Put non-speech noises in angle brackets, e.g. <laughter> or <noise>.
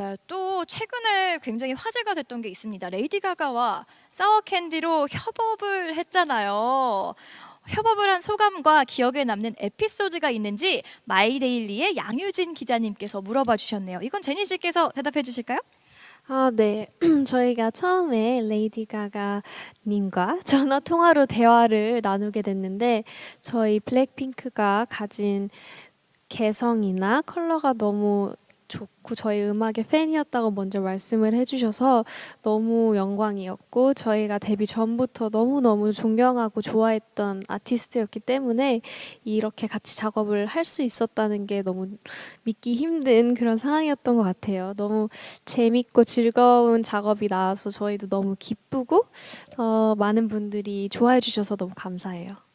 네, 또 최근에 굉장히 화제가 됐던 게 있습니다. 레이디 가가와 사워 캔디로 협업을 했잖아요. 협업을 한 소감과 기억에 남는 에피소드가 있는지 마이데일리의 양유진 기자님께서 물어봐 주셨네요. 이건 제니 씨께서 대답해 주실까요? 아, 네. <clears throat> 저희가 처음에 레이디 가가님과 전화 통화로 대화를 나누게 됐는데 저희 블랙핑크가 가진 개성이나 컬러가 너무 좋고 저희 음악의 팬이었다고 먼저 말씀을 해주셔서 너무 영광이었고 저희가 데뷔 전부터 너무너무 존경하고 좋아했던 아티스트였기 때문에 이렇게 같이 작업을 할 수 있었다는 게 너무 믿기 힘든 그런 상황이었던 것 같아요. 너무 재밌고 즐거운 작업이 나와서 저희도 너무 기쁘고 어, 많은 분들이 좋아해 주셔서 너무 감사해요.